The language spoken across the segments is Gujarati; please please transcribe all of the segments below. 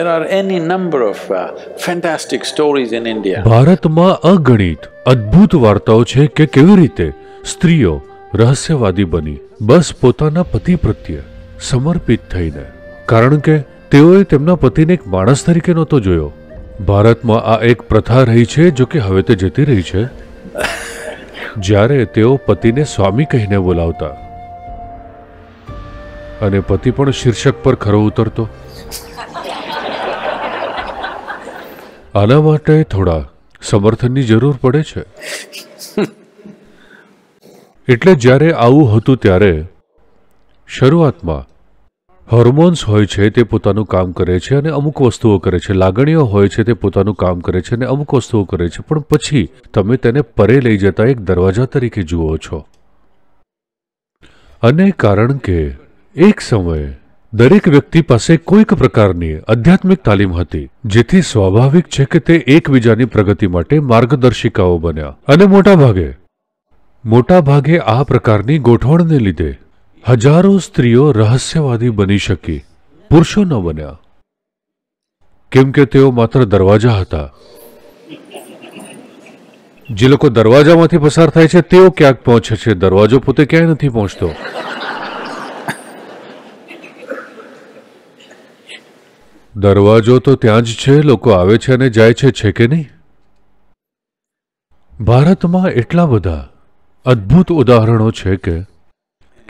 There are any number of uh, fantastic stories in India. ભારતમાં અગણિત અદ્ભુત વાર્તાઓ છે કે કેવી રીતે સ્ત્રીઓ રહસ્યવાદી બની બસ પોતાના પતિ પ્રત્યે સમર્પિત થઈને કારણ કે તેઓએ તેમના પતિને એક માણસ તરીકે નહોતો જોયો ભારતમાં આ એક પ્રથા રહી છે જો કે હવે તે જતી રહી છે જ્યારે તેઓ પતિને સ્વામી કહીને બોલાવતા અને પતિ પણ શીર્ષક પર ખરો ઉતરતો આના માટે થોડા સમર્થનની જરૂર પડે છે એટલે જ્યારે આવું હતું ત્યારે શરૂઆતમાં હોર્મોન્સ હોય છે તે પોતાનું કામ કરે છે અને અમુક વસ્તુઓ કરે છે લાગણીઓ હોય છે તે પોતાનું કામ કરે છે અને અમુક વસ્તુઓ કરે છે પણ પછી તમે તેને પરે લઈ જતા એક દરવાજા તરીકે જુઓ છો અને કારણ કે એક સમયે દરેક વ્યક્તિ પાસે કોઈક પ્રકારની આધ્યાત્મિક તાલીમ હતી જેથી સ્વાભાવિક છે કે તે એકબીજાની પ્રગતિ માટે માર્ગદર્શિકાઓ બન્યા અને મોટાભાગે મોટાભાગે આ પ્રકારની ગોઠવણને લીધે હજારો સ્ત્રીઓ રહસ્યવાદી બની શકી પુરુષો ન બન્યા કેમ કે તેઓ માત્ર દરવાજા હતા જે લોકો દરવાજામાંથી પસાર થાય છે તેઓ ક્યાંક પહોંચે છે દરવાજો પોતે ક્યાંય નથી પહોંચતો દરવાજો તો ત્યાં જ છે લોકો આવે છે અને જાય છે છે કે નહીં ભારતમાં એટલા બધા અદ્ભુત ઉદાહરણો છે કે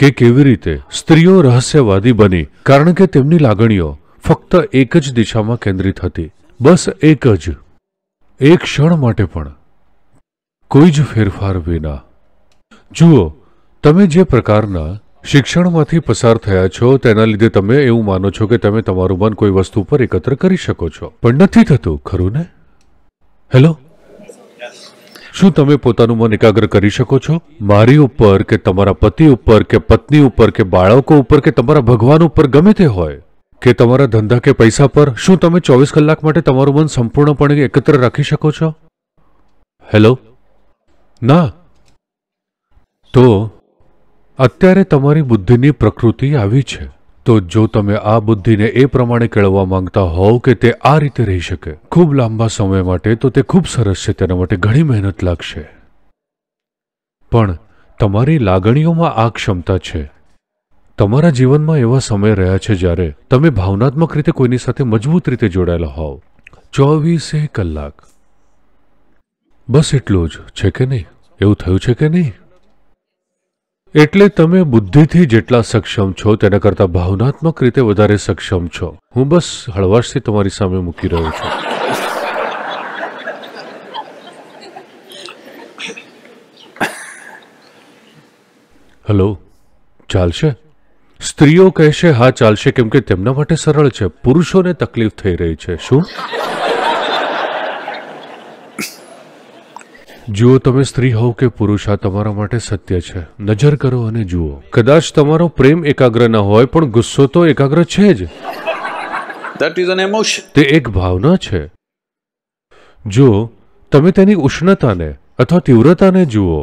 કે કેવી રીતે સ્ત્રીઓ રહસ્યવાદી બની કારણ કે તેમની લાગણીઓ ફક્ત એક જ દિશામાં કેન્દ્રિત હતી બસ એક જ એક ક્ષણ માટે પણ કોઈ જ ફેરફાર વિના જુઓ તમે જે પ્રકારના શિક્ષણમાંથી પસાર થયા છો તેના લીધે તમે એવું માનો છો કે તમે તમારું મન કોઈ વસ્તુ પર એકત્ર કરી શકો છો પણ નથી થતું ખરું ને હેલો શું તમે પોતાનું મન એકાગ્ર કરી શકો છો મારી ઉપર કે તમારા પતિ ઉપર કે પત્ની ઉપર કે બાળકો ઉપર કે તમારા ભગવાન ઉપર ગમે તે હોય કે તમારા ધંધા કે પૈસા પર શું તમે ચોવીસ કલાક માટે તમારું મન સંપૂર્ણપણે એકત્ર રાખી શકો છો હેલો ના તો અત્યારે તમારી બુદ્ધિની પ્રકૃતિ આવી છે તો જો તમે આ બુદ્ધિને એ પ્રમાણે કેળવવા માંગતા હોવ કે તે આ રીતે રહી શકે ખૂબ લાંબા સમય માટે તો તે ખૂબ સરસ છે તેના માટે ઘણી મહેનત લાગશે પણ તમારી લાગણીઓમાં આ ક્ષમતા છે તમારા જીવનમાં એવા સમય રહ્યા છે જ્યારે તમે ભાવનાત્મક રીતે કોઈની સાથે મજબૂત રીતે જોડાયેલા હોવ ચોવીસે કલાક બસ એટલું જ છે કે નહીં એવું થયું છે કે નહીં એટલે તમે બુદ્ધિથી જેટલા સક્ષમ છો તેના કરતાં ભાવનાત્મક રીતે વધારે સક્ષમ છો હું બસ હળવાશથી તમારી સામે મૂકી રહ્યો છું હલો ચાલશે સ્ત્રીઓ કહેશે હા ચાલશે કેમ કે તેમના માટે સરળ છે પુરુષોને તકલીફ થઈ રહી છે શું જુઓ તમે સ્ત્રી હોવ કે પુરુષ આ તમારા માટે સત્ય છે નજર કરો અને જુઓ કદાચ તમારો પ્રેમ એકાગ્ર ન હોય પણ ગુસ્સો તો એકાગ્ર છે જ ઇઝ એન તે એક ભાવના છે જો તમે તેની ઉષ્ણતાને અથવા તીવ્રતાને જુઓ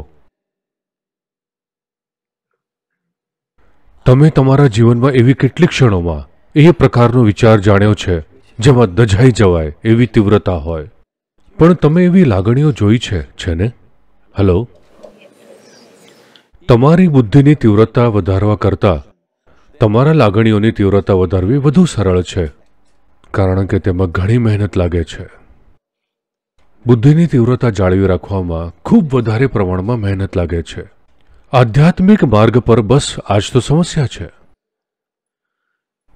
તમે તમારા જીવનમાં એવી કેટલી ક્ષણોમાં એ પ્રકારનો વિચાર જાણ્યો છે જેમાં દજાઈ જવાય એવી તીવ્રતા હોય પણ તમે એવી લાગણીઓ જોઈ છે છે ને હલો તમારી બુદ્ધિની તીવ્રતા વધારવા કરતાં તમારા લાગણીઓની તીવ્રતા વધારવી વધુ સરળ છે કારણ કે તેમાં ઘણી મહેનત લાગે છે બુદ્ધિની તીવ્રતા જાળવી રાખવામાં ખૂબ વધારે પ્રમાણમાં મહેનત લાગે છે આધ્યાત્મિક માર્ગ પર બસ આજ તો સમસ્યા છે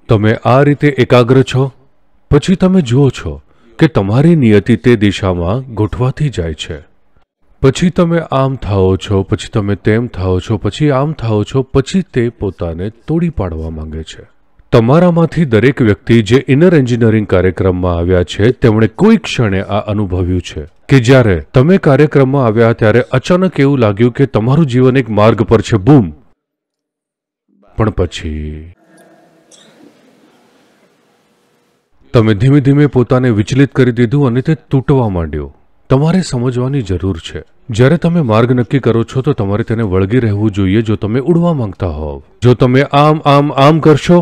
તમે આ રીતે એકાગ્ર છો પછી તમે જુઓ છો કે તમારી નિયતિ તે દિશામાં ગોઠવાથી જાય છે પછી તમે આમ થાઓ છો પછી તમે તેમ થાઓ છો પછી આમ થાઓ છો પછી તે પોતાને તોડી પાડવા માંગે છે તમારામાંથી દરેક વ્યક્તિ જે ઇનર એન્જિનિયરિંગ કાર્યક્રમમાં આવ્યા છે તેમણે કોઈ ક્ષણે આ અનુભવ્યું છે કે જ્યારે તમે કાર્યક્રમમાં આવ્યા ત્યારે અચાનક એવું લાગ્યું કે તમારું જીવન એક માર્ગ પર છે બૂમ પણ પછી તમે ધીમે ધીમે પોતાને વિચલિત કરી દીધું અને તે તૂટવા માંડ્યો તમારે સમજવાની જરૂર છે જ્યારે તમે માર્ગ નક્કી કરો છો તો તમારે તેને વળગી રહેવું જોઈએ જો તમે ઉડવા માંગતા હોવ જો તમે આમ આમ આમ કરશો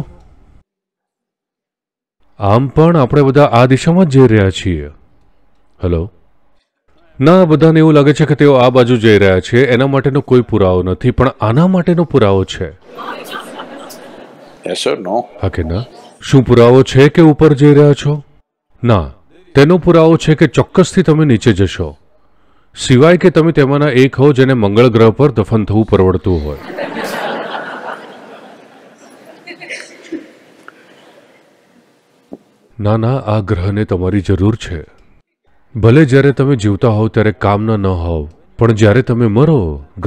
આમ પણ આપણે બધા આ દિશામાં જ જઈ રહ્યા છીએ હલો ના બધાને એવું લાગે છે કે તેઓ આ બાજુ જઈ રહ્યા છે એના માટેનો કોઈ પુરાવો નથી પણ આના માટેનો પુરાવો છે હા કે ના શું પુરાવો છે કે ઉપર જઈ રહ્યા છો ના તેનો પુરાવો છે કે ચોક્કસથી તમે નીચે જશો સિવાય કે તમે તેમાંના એક હો જેને મંગળ ગ્રહ પર દફન થવું પરવડતું હોય ના ના આ ગ્રહને તમારી જરૂર છે ભલે જ્યારે તમે જીવતા હોવ ત્યારે કામના ન હોવ પણ જ્યારે તમે મરો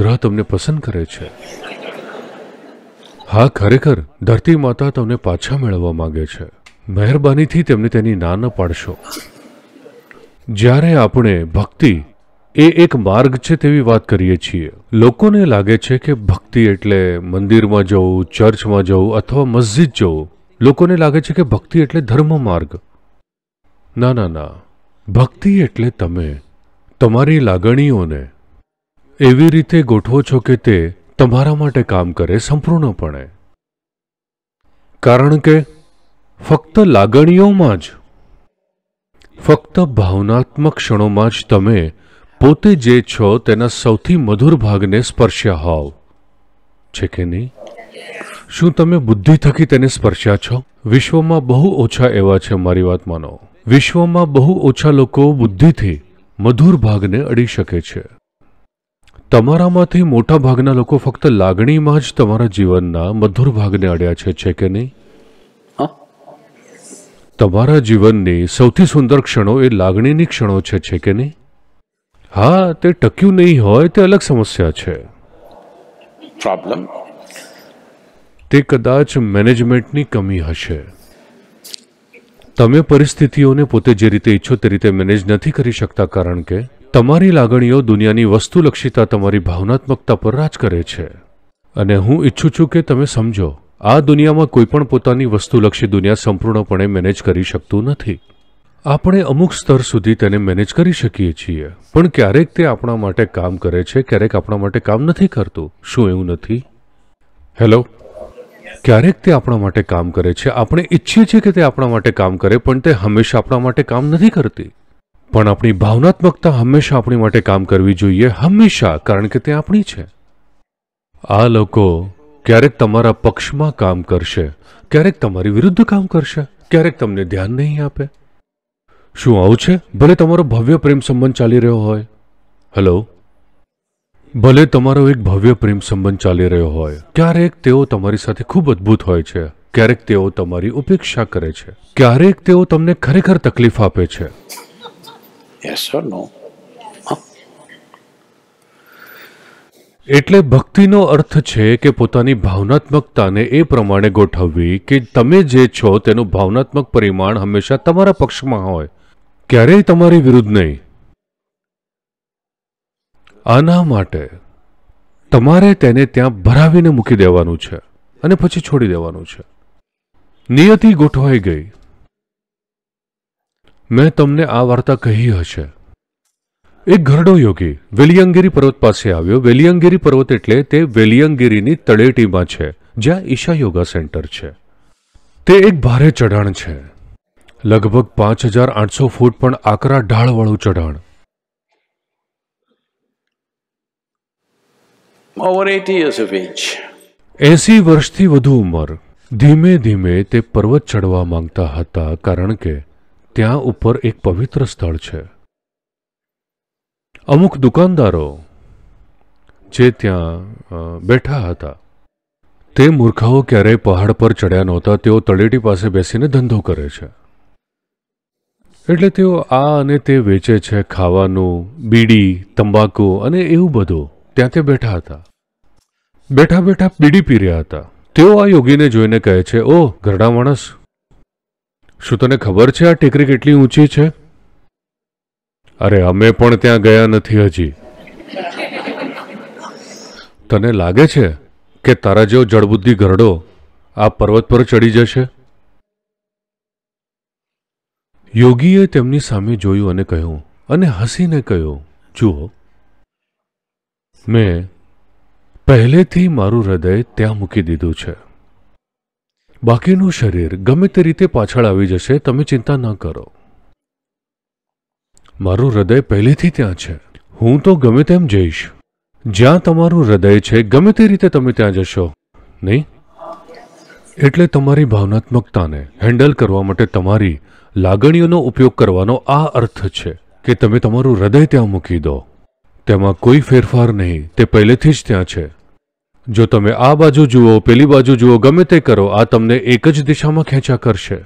ગ્રહ તમને પસંદ કરે છે હા ખરેખર ધરતી માતા તમને પાછા મેળવવા માગે છે મહેરબાનીથી તેમને તેની ના ન પાડશો જ્યારે આપણે ભક્તિ એ એક માર્ગ છે તેવી વાત કરીએ છીએ લોકોને લાગે છે કે ભક્તિ એટલે મંદિરમાં જવું ચર્ચમાં જવું અથવા મસ્જિદ જવું લોકોને લાગે છે કે ભક્તિ એટલે ધર્મ માર્ગ ના ના ના ભક્તિ એટલે તમે તમારી લાગણીઓને એવી રીતે ગોઠવો છો કે તે તમારા માટે કામ કરે સંપૂર્ણપણે કારણ કે ફક્ત લાગણીઓમાં જ ફક્ત ભાવનાત્મક ક્ષણોમાં જ તમે પોતે જે છો તેના સૌથી મધુર ભાગને સ્પર્શ્યા હોવ છે કે નહીં શું તમે બુદ્ધિ થકી તેને સ્પર્શ્યા છો વિશ્વમાં બહુ ઓછા એવા છે મારી વાત માનો વિશ્વમાં બહુ ઓછા લોકો બુદ્ધિથી મધુર ભાગને અડી શકે છે તમારામાંથી મોટા ભાગના લોકો ફક્ત લાગણીમાં જ તમારા જીવનના મધુર ભાગને અડ્યા છે છે કે નહીં તમારા જીવનની સૌથી સુંદર ક્ષણો એ લાગણીની ક્ષણો છે છે કે નહીં હા તે ટક્યું નહીં હોય તે અલગ સમસ્યા છે પ્રોબ્લેમ તે કદાચ મેનેજમેન્ટની કમી હશે તમે પરિસ્થિતિઓને પોતે જે રીતે ઈચ્છો તે રીતે મેનેજ નથી કરી શકતા કારણ કે તમારી લાગણીઓ દુનિયાની વસ્તુલક્ષીતા તમારી ભાવનાત્મકતા પર રાજ કરે છે અને હું ઈચ્છું છું કે તમે સમજો આ દુનિયામાં કોઈ પણ પોતાની વસ્તુલક્ષી દુનિયા સંપૂર્ણપણે મેનેજ કરી શકતું નથી આપણે અમુક સ્તર સુધી તેને મેનેજ કરી શકીએ છીએ પણ ક્યારેક તે આપણા માટે કામ કરે છે ક્યારેક આપણા માટે કામ નથી કરતું શું એવું નથી હેલો ક્યારેક તે આપણા માટે કામ કરે છે આપણે ઈચ્છીએ છીએ કે તે આપણા માટે કામ કરે પણ તે હંમેશા આપણા માટે કામ નથી કરતી પણ આપણી ભાવનાત્મકતા હંમેશા આપણી માટે કામ કરવી જોઈએ હંમેશા કારણ કે તે આપણી છે આ લોકો ક્યારેક તમારા પક્ષમાં કામ કરશે ક્યારેક તમારી વિરુદ્ધ કામ કરશે ક્યારેક તમને ધ્યાન નહીં આપે શું આવું છે ભલે તમારો ભવ્ય પ્રેમ સંબંધ ચાલી રહ્યો હોય હેલો ભલે તમારો એક ભવ્ય પ્રેમ સંબંધ ચાલી રહ્યો હોય ક્યારેક તેઓ તમારી સાથે ખૂબ અદ્ભુત હોય છે ક્યારેક તેઓ તમારી ઉપેક્ષા કરે છે ક્યારેક તેઓ તમને ખરેખર તકલીફ આપે છે યસ ઓર નો એટલે ભક્તિનો અર્થ છે કે પોતાની ભાવનાત્મકતાને એ પ્રમાણે ગોઠવવી કે તમે જે છો તેનું ભાવનાત્મક પરિમાણ હંમેશા તમારા પક્ષમાં હોય ક્યારેય તમારી વિરુદ્ધ નહીં આના માટે તમારે તેને ત્યાં ભરાવીને મૂકી દેવાનું છે અને પછી છોડી દેવાનું છે નિયતિ ગોઠવાઈ ગઈ મેં તમને આ વાર્તા કહી હશે એક ઘરડો યોગી વેલિયંગીરી પર્વત પાસે આવ્યો વેલિયંગીરી પર્વત એટલે તે વેલિયંગીરીની તળેટીમાં છે જ્યાં ઈશા યોગા સેન્ટર છે તે એક ભારે ચઢાણ છે લગભગ પાંચ હજાર આઠસો ફૂટ પણ આકરા ઢાળવાળું ચઢાણ Over 80 years of age. એસી વર્ષથી વધુ ઉંમર ધીમે ધીમે તે પર્વત ચડવા માંગતા હતા કારણ કે ત્યાં ઉપર એક પવિત્ર સ્થળ છે અમુક દુકાનદારો જે ત્યાં બેઠા હતા તે મૂર્ખાઓ ક્યારેય પહાડ પર ચડ્યા નહોતા તેઓ તળેટી પાસે બેસીને ધંધો કરે છે એટલે તેઓ આ અને તે વેચે છે ખાવાનું બીડી તંબાકુ અને એવું બધું ત્યાં તે બેઠા હતા બેઠા બેઠા બીડી પી રહ્યા હતા તેઓ આ યોગીને જોઈને કહે છે ઓ ઘરડા માણસ શું તને ખબર છે આ ટેકરી કેટલી ઊંચી છે અરે અમે પણ ત્યાં ગયા નથી હજી તને લાગે છે કે તારા જેવો જળબુદ્ધિ ઘરડો આ પર્વત પર ચડી જશે યોગીએ તેમની સામે જોયું અને કહ્યું અને હસીને કહ્યું જુઓ મેં પહેલેથી મારું હૃદય ત્યાં મૂકી દીધું છે બાકીનું શરીર ગમે તે રીતે પાછળ આવી જશે તમે ચિંતા ન કરો મારું હૃદય પહેલેથી ત્યાં છે હું તો ગમે તેમ જઈશ જ્યાં તમારું હૃદય છે ગમે તે રીતે તમે ત્યાં જશો નહીં એટલે તમારી ભાવનાત્મકતાને હેન્ડલ કરવા માટે તમારી લાગણીઓનો ઉપયોગ કરવાનો આ અર્થ છે કે તમે તમારું હૃદય ત્યાં મૂકી દો તેમાં કોઈ ફેરફાર નહીં તે પહેલેથી જ ત્યાં છે જો તમે આ બાજુ જુઓ પેલી બાજુ જુઓ ગમે તે કરો આ તમને એક જ દિશામાં ખેંચા કરશે